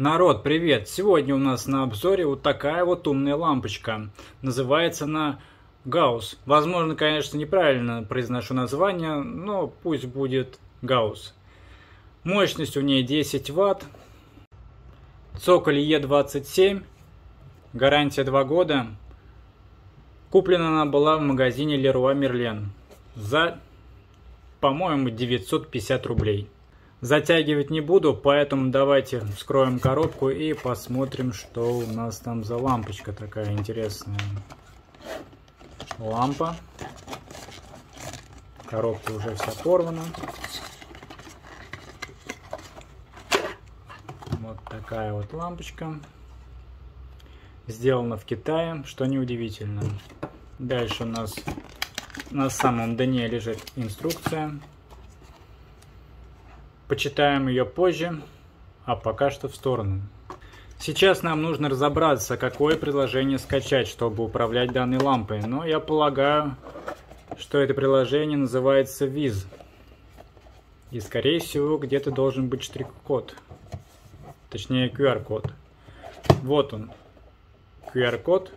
Народ, привет! Сегодня у нас на обзоре вот такая вот умная лампочка. Называется она Гаусс. Возможно, конечно, неправильно произношу название, но пусть будет Гаусс. Мощность у нее 10 Вт. Цоколь Е27. Гарантия 2 года. Куплена она была в магазине Леруа Мерлен за, по-моему, 950 рублей. Затягивать не буду, поэтому давайте вскроем коробку и посмотрим, что у нас там за лампочка такая интересная. Лампа. Коробка уже вся порвана. Вот такая вот лампочка. Сделана в Китае, что неудивительно. Дальше у нас на самом дне лежит инструкция. Почитаем ее позже, а пока что в сторону. Сейчас нам нужно разобраться, какое приложение скачать, чтобы управлять данной лампой. Но я полагаю, что это приложение называется Viz. И скорее всего где-то должен быть штрих-код. Точнее QR-код. Вот он. QR-код.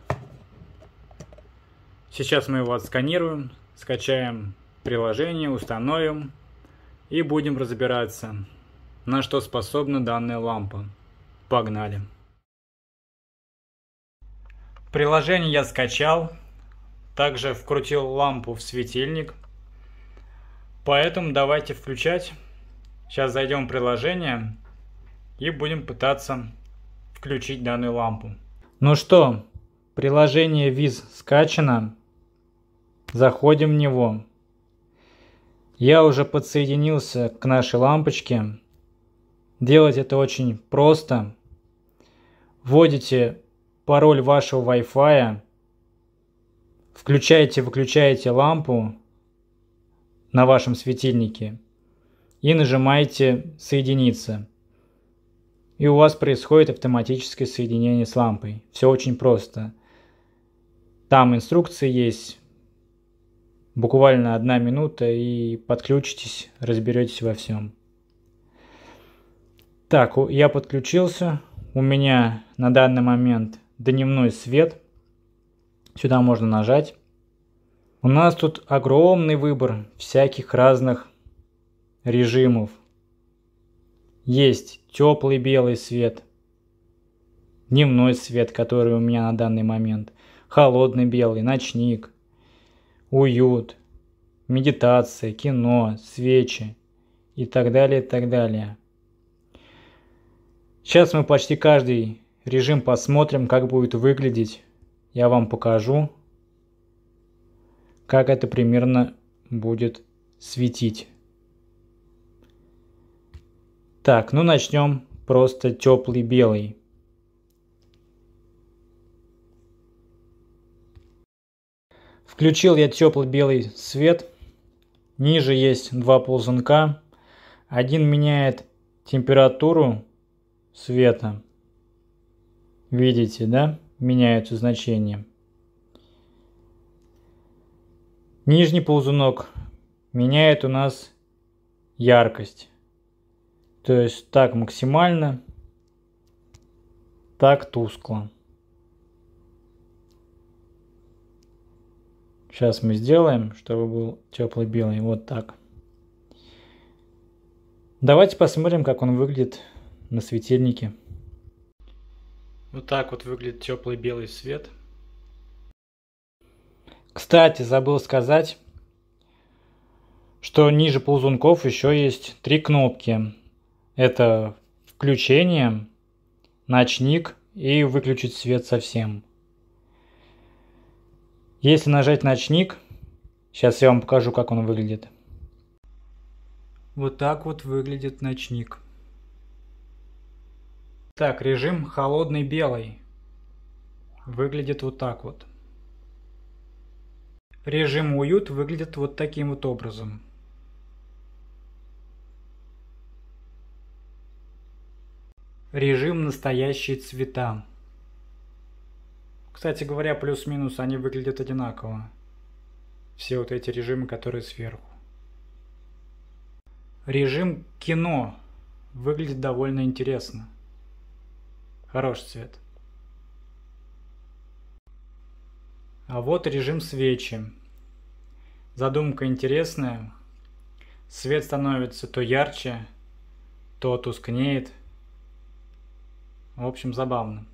Сейчас мы его отсканируем, скачаем приложение, установим и будем разбираться, на что способна данная лампа. Погнали! Приложение я скачал, также вкрутил лампу в светильник, поэтому давайте включать. Сейчас зайдем в приложение и будем пытаться включить данную лампу. Ну что, приложение Виз скачано. Заходим в него. Я уже подсоединился к нашей лампочке. Делать это очень просто. Вводите пароль вашего Wi-Fi, включаете-выключаете лампу на вашем светильнике и нажимаете «Соединиться». И у вас происходит автоматическое соединение с лампой. Все очень просто. Там инструкции есть, Буквально одна минута и подключитесь, разберетесь во всем. Так, я подключился. У меня на данный момент дневной свет. Сюда можно нажать. У нас тут огромный выбор всяких разных режимов. Есть теплый белый свет, дневной свет, который у меня на данный момент, холодный белый, ночник, уют, медитация, кино, свечи и так далее, и так далее. Сейчас мы почти каждый режим посмотрим, как будет выглядеть. Я вам покажу, как это примерно будет светить. Так, ну начнем просто теплый белый. Включил я теплый белый свет. Ниже есть два ползунка. Один меняет температуру света. Видите, да? Меняются значения. Нижний ползунок меняет у нас яркость. То есть так максимально, так тускло. Сейчас мы сделаем, чтобы был теплый белый. Вот так. Давайте посмотрим, как он выглядит на светильнике. Вот так вот выглядит теплый белый свет. Кстати, забыл сказать, что ниже ползунков еще есть три кнопки. Это включение, ночник и выключить свет совсем. Если нажать ночник, сейчас я вам покажу, как он выглядит. Вот так вот выглядит ночник. Так, режим холодный белый. Выглядит вот так вот. Режим уют выглядит вот таким вот образом. Режим настоящие цвета. Кстати говоря, плюс-минус они выглядят одинаково. Все вот эти режимы, которые сверху. Режим кино выглядит довольно интересно. Хороший цвет. А вот режим свечи. Задумка интересная. Свет становится то ярче, то тускнеет. В общем, забавно.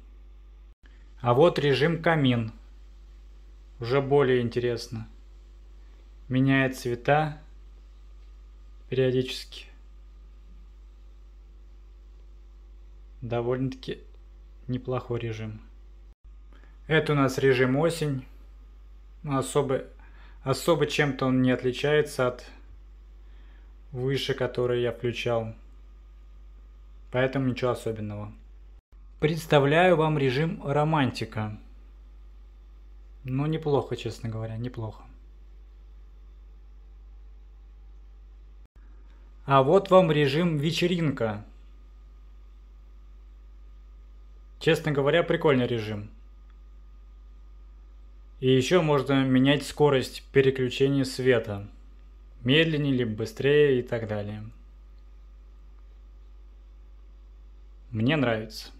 А вот режим камин. Уже более интересно. Меняет цвета периодически. Довольно-таки неплохой режим. Это у нас режим осень. Особо, особо чем-то он не отличается от выше, который я включал. Поэтому ничего особенного. Представляю вам режим романтика. Ну, неплохо, честно говоря, неплохо. А вот вам режим вечеринка. Честно говоря, прикольный режим. И еще можно менять скорость переключения света. Медленнее, либо быстрее и так далее. Мне нравится.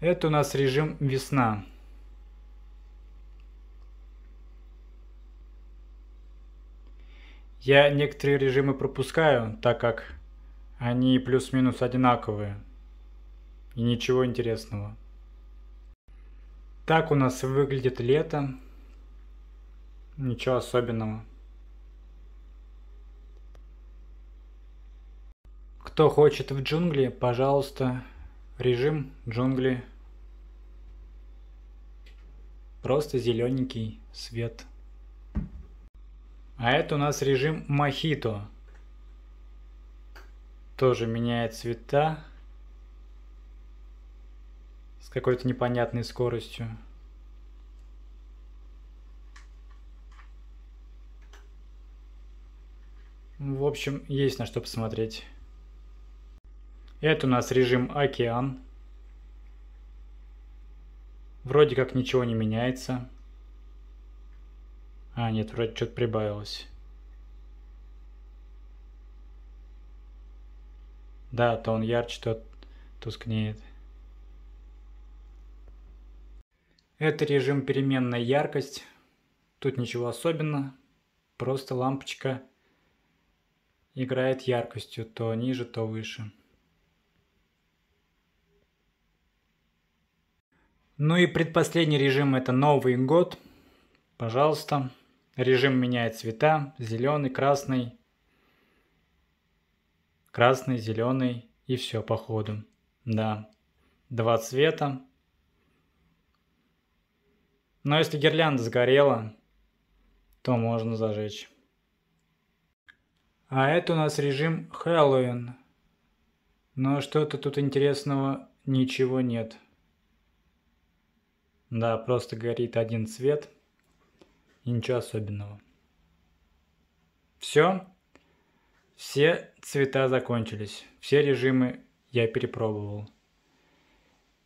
Это у нас режим весна. Я некоторые режимы пропускаю, так как они плюс-минус одинаковые. И ничего интересного. Так у нас выглядит лето. Ничего особенного. Кто хочет в джунгли, пожалуйста, Режим джунгли. Просто зелененький свет. А это у нас режим мохито. Тоже меняет цвета с какой-то непонятной скоростью. В общем, есть на что посмотреть. Это у нас режим океан. Вроде как ничего не меняется. А, нет, вроде что-то прибавилось. Да, то он ярче, то тускнеет. Это режим переменная яркость. Тут ничего особенного. Просто лампочка играет яркостью то ниже, то выше. Ну и предпоследний режим это Новый год. Пожалуйста. Режим меняет цвета. Зеленый, красный. Красный, зеленый и все по ходу. Да. Два цвета. Но если гирлянда сгорела, то можно зажечь. А это у нас режим Хэллоуин. Но что-то тут интересного ничего нет. Да, просто горит один цвет. И ничего особенного. Все. Все цвета закончились. Все режимы я перепробовал.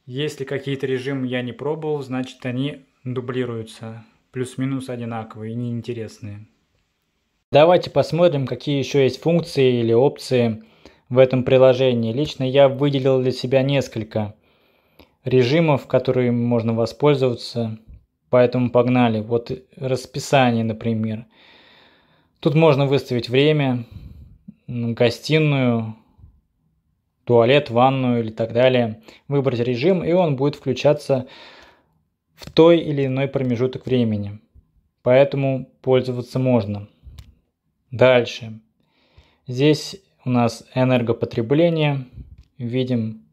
Если какие-то режимы я не пробовал, значит они дублируются. Плюс-минус одинаковые и неинтересные. Давайте посмотрим, какие еще есть функции или опции в этом приложении. Лично я выделил для себя несколько режимов, которые можно воспользоваться. Поэтому погнали. Вот расписание, например. Тут можно выставить время, гостиную, туалет, ванную или так далее. Выбрать режим, и он будет включаться в той или иной промежуток времени. Поэтому пользоваться можно. Дальше. Здесь у нас энергопотребление. Видим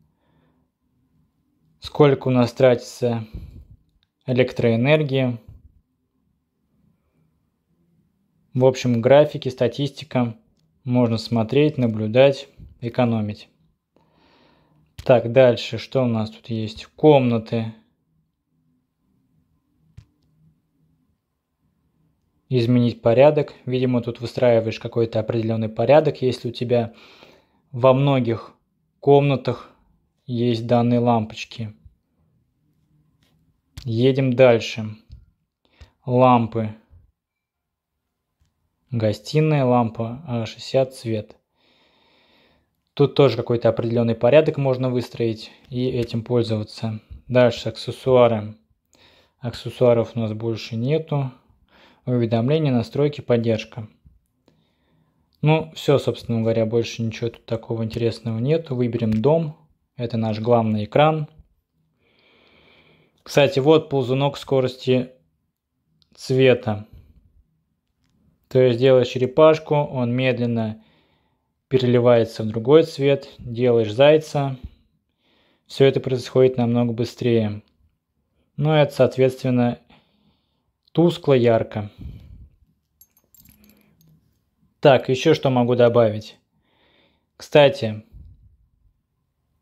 сколько у нас тратится электроэнергии. В общем, графики, статистика можно смотреть, наблюдать, экономить. Так, дальше, что у нас тут есть? Комнаты. Изменить порядок. Видимо, тут выстраиваешь какой-то определенный порядок, если у тебя во многих комнатах есть данные лампочки. Едем дальше. Лампы. Гостиная лампа 60 а, цвет. Тут тоже какой-то определенный порядок можно выстроить и этим пользоваться. Дальше аксессуары. Аксессуаров у нас больше нету. Уведомления, настройки, поддержка. Ну, все, собственно говоря, больше ничего тут такого интересного нету. Выберем дом. Это наш главный экран. Кстати, вот ползунок скорости цвета. То есть делаешь черепашку, он медленно переливается в другой цвет, делаешь зайца. Все это происходит намного быстрее. Но ну, это, соответственно, тускло, ярко. Так, еще что могу добавить. Кстати,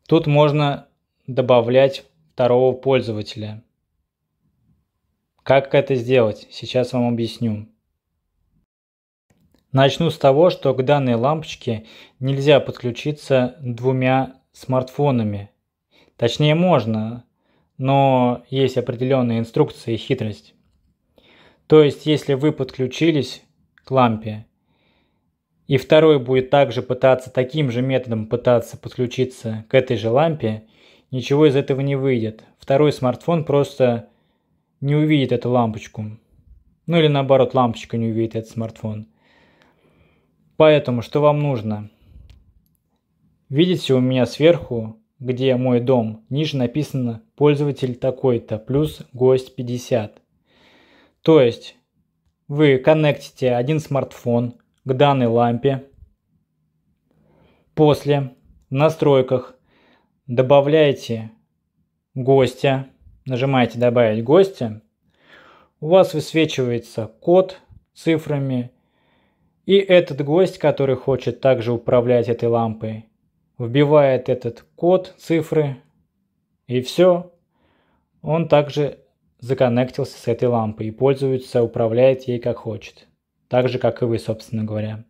Тут можно добавлять второго пользователя. Как это сделать, сейчас вам объясню. Начну с того, что к данной лампочке нельзя подключиться двумя смартфонами. Точнее можно, но есть определенные инструкции и хитрость. То есть, если вы подключились к лампе, и второй будет также пытаться таким же методом пытаться подключиться к этой же лампе, ничего из этого не выйдет. Второй смартфон просто не увидит эту лампочку. Ну или наоборот, лампочка не увидит этот смартфон. Поэтому что вам нужно? Видите у меня сверху, где мой дом, ниже написано пользователь такой-то плюс гость 50. То есть вы коннектите один смартфон – к данной лампе. После в настройках добавляете гостя, нажимаете «Добавить гостя», у вас высвечивается код цифрами, и этот гость, который хочет также управлять этой лампой, вбивает этот код, цифры, и все. Он также законнектился с этой лампой и пользуется, управляет ей как хочет так же, как и вы, собственно говоря.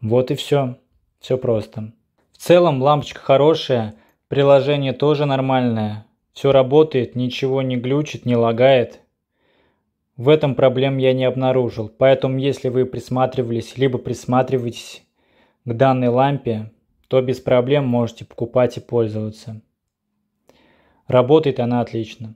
Вот и все. Все просто. В целом лампочка хорошая, приложение тоже нормальное. Все работает, ничего не глючит, не лагает. В этом проблем я не обнаружил, поэтому если вы присматривались, либо присматриваетесь к данной лампе, то без проблем можете покупать и пользоваться. Работает она отлично.